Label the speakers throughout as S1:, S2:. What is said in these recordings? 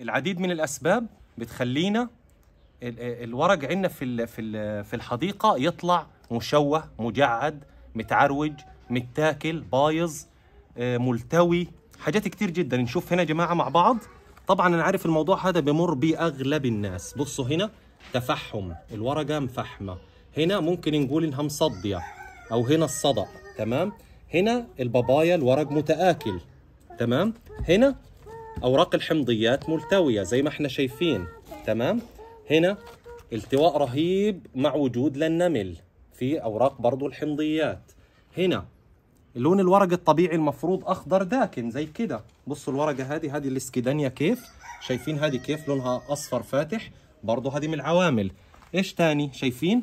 S1: العديد من الاسباب بتخلينا الورق عندنا في في في الحديقه يطلع مشوه مجعد متعروج متاكل بايظ آه، ملتوي حاجات كتير جدا نشوف هنا يا جماعه مع بعض طبعا انا عارف الموضوع هذا بمر بيه اغلب الناس بصوا هنا تفحم الورقه مفحمه هنا ممكن نقول انها مصديه او هنا الصدأ تمام هنا البابايا الورق متآكل تمام هنا اوراق الحمضيات ملتويه زي ما احنا شايفين تمام هنا التواء رهيب مع وجود للنمل في اوراق برضو الحمضيات هنا لون الورق الطبيعي المفروض اخضر داكن زي كده بصوا الورقه هذه هذه الاسكيدانيا كيف شايفين هذه كيف لونها اصفر فاتح برضه هذه من العوامل ايش تاني شايفين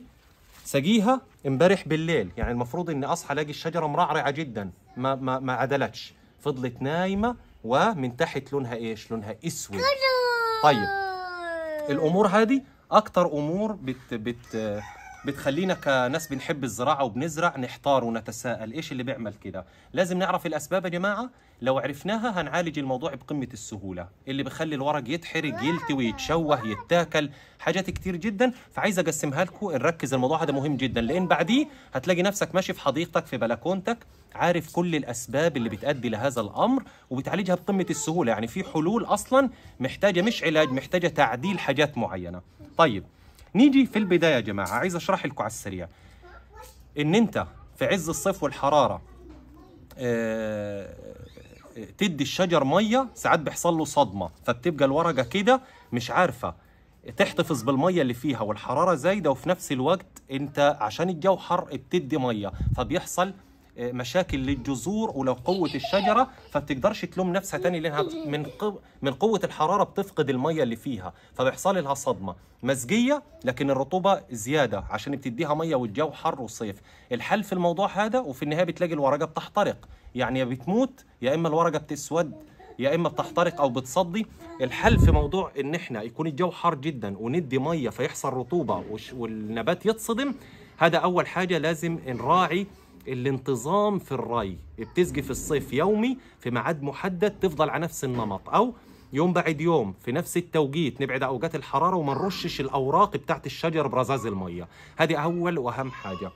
S1: سقيها امبارح بالليل يعني المفروض اني اصحى الاقي الشجره مرعرعه جدا ما ما ما عدلتش فضلت نايمه ومن تحت لونها ايش لونها اسود طيب الامور هذه اكتر امور بت بت بتخلينا كناس بنحب الزراعه وبنزرع نحتار ونتساءل ايش اللي بيعمل كده لازم نعرف الاسباب يا جماعه لو عرفناها هنعالج الموضوع بقمه السهوله اللي بخلي الورق يتحرق يلتوي يتشوه يتاكل حاجات كتير جدا فعايز اقسمها لكم نركز الموضوع هذا مهم جدا لان بعديه هتلاقي نفسك ماشي في حديقتك في بلكونتك عارف كل الاسباب اللي بتؤدي لهذا الامر وبتعالجها بقمه السهوله يعني في حلول اصلا محتاجه مش علاج محتاجه تعديل حاجات معينه طيب نيجي في البدايه يا جماعه عايز اشرح لكم على السريع ان انت في عز الصيف والحراره آه، تدي الشجر ميه ساعات بيحصل له صدمه فبتبقى الورقه كده مش عارفه تحتفظ بالميه اللي فيها والحراره زايده وفي نفس الوقت انت عشان الجو حر بتدي ميه فبيحصل مشاكل للجذور ولو قوه الشجره فبتقدرش تلوم نفسها تاني لانها من من قوه الحراره بتفقد الميه اللي فيها فبيحصل لها صدمه مزجيه لكن الرطوبه زياده عشان بتديها ميه والجو حر وصيف الحل في الموضوع هذا وفي النهايه بتلاقي الورقه بتحترق يعني يا بتموت يا اما الورقه بتسود يا اما بتحترق او بتصدي الحل في موضوع ان احنا يكون الجو حار جدا وندي ميه فيحصل رطوبه والنبات يتصدم هذا اول حاجه لازم نراعي الانتظام في الري بتسقي في الصيف يومي في معاد محدد تفضل على نفس النمط او يوم بعد يوم في نفس التوقيت نبعد اوقات الحراره وما نرشش الاوراق بتاعت الشجر برزاز الميه هذه اول واهم حاجه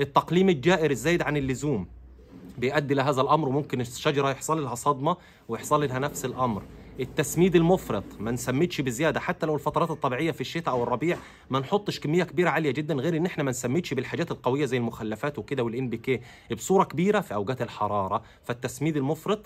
S1: التقليم الجائر الزايد عن اللزوم بيؤدي لهذا الامر وممكن الشجره يحصل لها صدمه ويحصل لها نفس الامر التسميد المفرط ما نسمدش بزياده حتى لو الفترات الطبيعيه في الشتاء او الربيع ما نحطش كميه كبيره عاليه جدا غير ان احنا ما نسمدش بالحاجات القويه زي المخلفات وكده والان بي كي بصوره كبيره في اوجات الحراره فالتسميد المفرط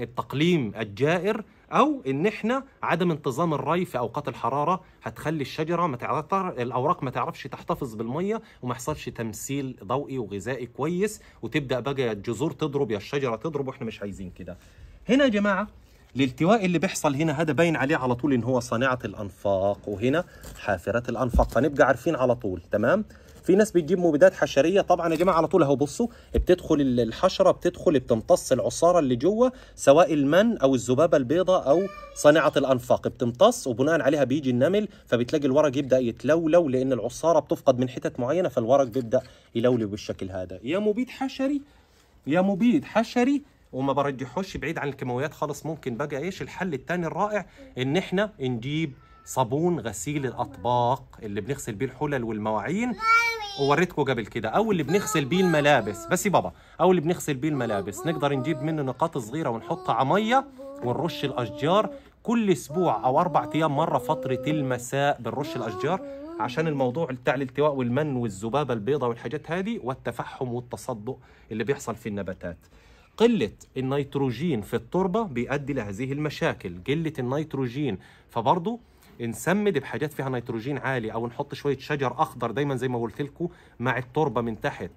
S1: التقليم الجائر او ان احنا عدم انتظام الري في اوقات الحراره هتخلي الشجره ما الاوراق ما تعرفش تحتفظ بالميه وما يحصلش تمثيل ضوئي وغذائي كويس وتبدا بقى الجذور تضرب يا الشجره تضرب واحنا مش عايزين كده هنا يا جماعه الالتواء اللي بيحصل هنا هذا باين عليه على طول ان هو صانعه الانفاق وهنا حافره الانفاق فنبقى عارفين على طول تمام في ناس بتجيب مبيدات حشريه طبعا يا جماعه على طول اهو بصوا بتدخل الحشره بتدخل بتمتص العصاره اللي جوه سواء المن او الذبابه البيضاء او صناعه الانفاق بتمتص وبناء عليها بيجي النمل فبتلاقي الورق يبدا يتلولو لان العصاره بتفقد من حتت معينه فالورق بيبدا يلولو بالشكل هذا يا مبيد حشري يا مبيد حشري وما برجحوش بعيد عن الكيماويات خالص ممكن بقى ايش الحل الثاني الرائع ان احنا نجيب صابون غسيل الاطباق اللي بنغسل بيه الحلل والمواعين ووريتكم قبل كده او اللي بنغسل بيه الملابس بس يا بابا او اللي بنغسل بيه الملابس نقدر نجيب منه نقاط صغيره ونحطها على ميه ونرش الاشجار كل اسبوع او اربع ايام مره فتره المساء بنرش الاشجار عشان الموضوع بتاع الالتواء والمن والذبابه البيضاء والحاجات هذه والتفحم والتصدق اللي بيحصل في النباتات قلة النيتروجين في التربة بيؤدي لهذه المشاكل قلة النيتروجين فبرضه نسمد بحاجات فيها نيتروجين عالي او نحط شويه شجر اخضر دايما زي ما قلت لكم مع التربه من تحت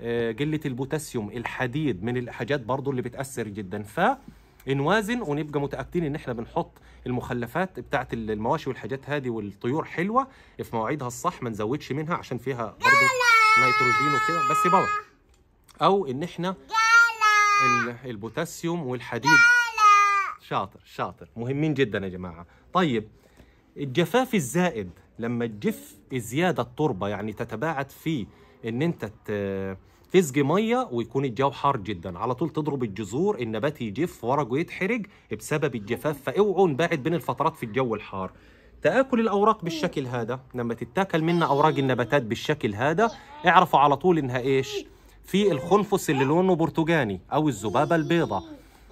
S1: آه، قله البوتاسيوم الحديد من الحاجات برضو اللي بتاثر جدا ف نوازن ونبقى متاكدين ان احنا بنحط المخلفات بتاعه المواشي والحاجات هذه والطيور حلوه في مواعيدها الصح ما نزودش منها عشان فيها برضه نيتروجين وكده بس بابا او ان احنا البوتاسيوم والحديد شاطر شاطر مهمين جدا يا جماعه طيب الجفاف الزائد لما تجف زياده التربه يعني تتباعد في ان انت تسقي ميه ويكون الجو حار جدا على طول تضرب الجذور النبات يجف ورقه يتحرق بسبب الجفاف فاوعوا نبعد بين الفترات في الجو الحار تاكل الاوراق بالشكل هذا لما تتاكل منا اوراق النباتات بالشكل هذا اعرفوا على طول انها ايش في الخنفس اللي لونه برتقاني او الذبابه البيضاء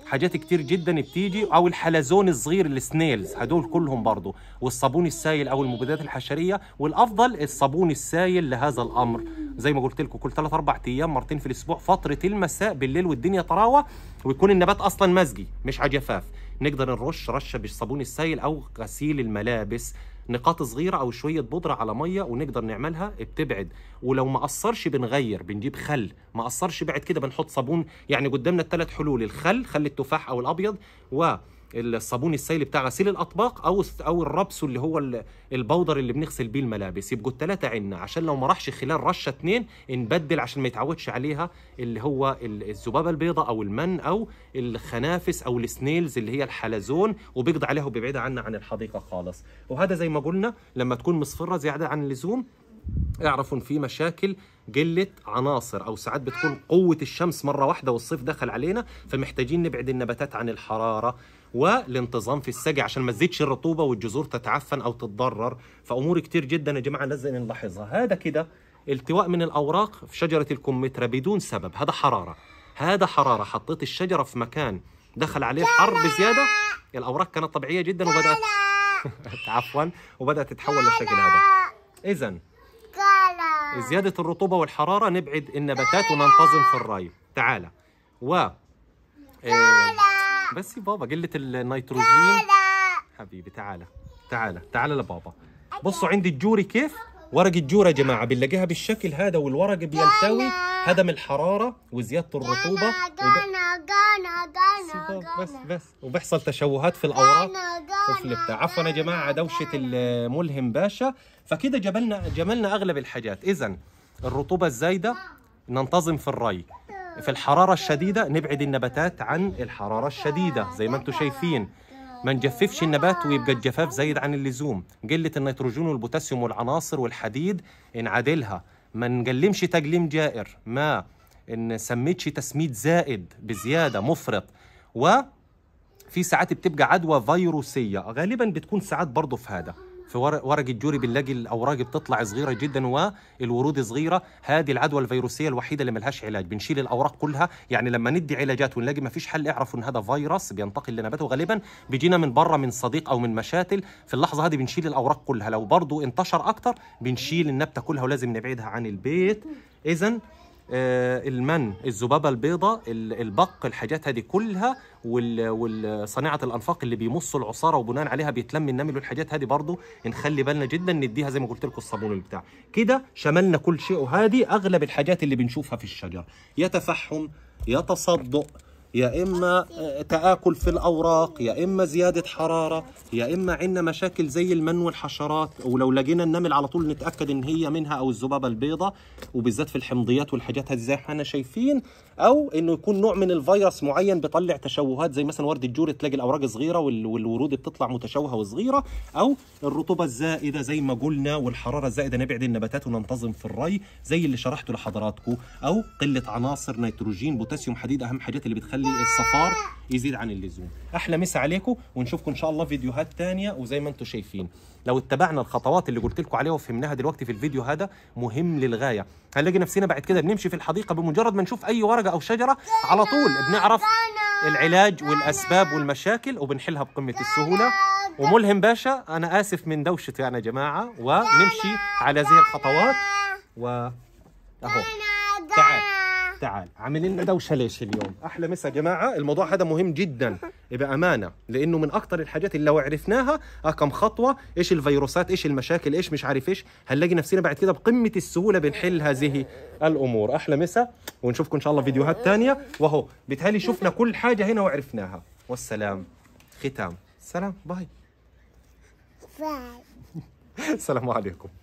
S1: حاجات كتير جدا بتيجي او الحلزون الصغير السنيلز هدول كلهم برضه والصابون السائل او المبيدات الحشريه والافضل الصابون السائل لهذا الامر زي ما قلت لكم كل 3 4 ايام مرتين في الاسبوع فتره المساء بالليل والدنيا طراوه ويكون النبات اصلا مزجي مش على جفاف نقدر نرش رشه بالصابون السائل او غسيل الملابس نقاط صغيره او شويه بودره على ميه ونقدر نعملها بتبعد ولو ما اثرش بنغير بنجيب خل ما اثرش بعد كده بنحط صابون يعني قدامنا الثلاث حلول الخل خل التفاح او الابيض و الصابون السائل بتاع غسيل الاطباق او او الرابسو اللي هو البودر اللي بنغسل بيه الملابس يبقوا الثلاثه عنا عشان لو ما راحش خلال رشه اثنين نبدل عشان ما يتعودش عليها اللي هو الذبابه البيضاء او المن او الخنافس او السنيلز اللي هي الحلزون وبيقضي عليها وبيبعدها عنا عن الحديقه خالص وهذا زي ما قلنا لما تكون مصفره زياده عن اللزوم اعرفوا ان في مشاكل قله عناصر او ساعات بتكون قوه الشمس مره واحده والصيف دخل علينا فمحتاجين نبعد النباتات عن الحراره والانتظام في السقي عشان ما تزيدش الرطوبه والجذور تتعفن او تتضرر فامور كتير جدا يا جماعه لازم نلاحظها هذا كده التواء من الاوراق في شجره الكمثرى بدون سبب هذا حراره هذا حراره حطيت الشجره في مكان دخل عليه الحر بزياده الاوراق كانت طبيعيه جدا وبدات عفوا وبدات تتحول للشكل هذا اذا زياده الرطوبه والحراره نبعد النباتات وننتظم في الري تعالى و آه، بس يا بابا قله النيتروجين حبيبي تعالى تعالى تعالى لبابا بصوا عندي الجوري كيف ورق الجورة يا جماعة بنلاقيها بالشكل هذا والورق بيلتوي هدم الحرارة وزيادة الرطوبة وب... بس بس وبيحصل تشوهات في الأوراق وفي البتاع عفوا يا جماعة دوشة الملهم باشا فكده جملنا جملنا أغلب الحاجات إذا الرطوبة الزايدة ننتظم في الري في الحرارة الشديدة نبعد النباتات عن الحرارة الشديدة زي ما انتم شايفين ما نجففش النبات ويبقى الجفاف زايد عن اللزوم قلة النيتروجين والبوتاسيوم والعناصر والحديد نعادلها ما نقلمش تقليم جائر ما نسميتش تسميد زائد بزيادة مفرط و في ساعات بتبقى عدوى فيروسية غالبا بتكون ساعات برضه في هذا في ورق الجوري بنلاقي الاوراق بتطلع صغيره جدا والورود صغيره هذه العدوى الفيروسيه الوحيده اللي ملهاش علاج بنشيل الاوراق كلها يعني لما ندي علاجات ونلاقي ما فيش حل اعرفوا ان هذا فيروس بينتقل لنباته غالبا بيجينا من بره من صديق او من مشاتل في اللحظه هذه بنشيل الاوراق كلها لو برضه انتشر اكتر بنشيل النبته كلها ولازم نبعدها عن البيت اذا آه، المن الذبابه البيضاء البق الحاجات هذه كلها والصناعه الانفاق اللي بيمصوا العصاره وبناء عليها بيتلم النمل والحاجات هذه برضه نخلي بالنا جدا نديها زي ما قلت لكم الصابون البتاع كده شملنا كل شيء وهذه اغلب الحاجات اللي بنشوفها في الشجر يا تفحم يا تصدق يا إما آه، تآكل في الأوراق يا إما زيادة حرارة يا إما عندنا مشاكل زي المن والحشرات ولو لقينا النمل على طول نتأكد إن هي منها أو الذبابة البيضة وبالذات في الحمضيات والحاجات هذه زي ما احنا شايفين أو إنه يكون نوع من الفيروس معين بيطلع تشوهات زي مثلا ورد الجوري تلاقي الأوراق صغيرة والورود بتطلع متشوهة وصغيرة أو الرطوبة الزائدة زي ما قلنا والحرارة الزائدة نبعد النباتات وننتظم في الري زي اللي شرحته لحضراتكم أو قلة عناصر نيتروجين بوتاسيوم حديد أهم حاجات اللي بتخلي بيخلي الصفار يزيد عن اللزوم احلى مسا عليكم ونشوفكم ان شاء الله فيديوهات تانية وزي ما انتم شايفين لو اتبعنا الخطوات اللي قلت لكم عليها وفهمناها دلوقتي في الفيديو هذا مهم للغايه هنلاقي نفسنا بعد كده بنمشي في الحديقه بمجرد ما نشوف اي ورقه او شجره على طول بنعرف العلاج والاسباب والمشاكل وبنحلها بقمه السهوله وملهم باشا انا اسف من دوشتي يعني انا يا جماعه ونمشي على زي الخطوات و اهو تعال عامل لنا دوشه ليش اليوم احلى مسا يا جماعه الموضوع هذا مهم جدا بامانه لانه من اكثر الحاجات اللي لو عرفناها آه، كم خطوه ايش الفيروسات ايش المشاكل ايش مش عارف ايش هنلاقي نفسنا بعد كده بقمه السهوله بنحل هذه الامور احلى مسا ونشوفكم ان شاء الله فيديوهات ثانيه وهو بتهالي شفنا كل حاجه هنا وعرفناها والسلام ختام سلام باي باي السلام عليكم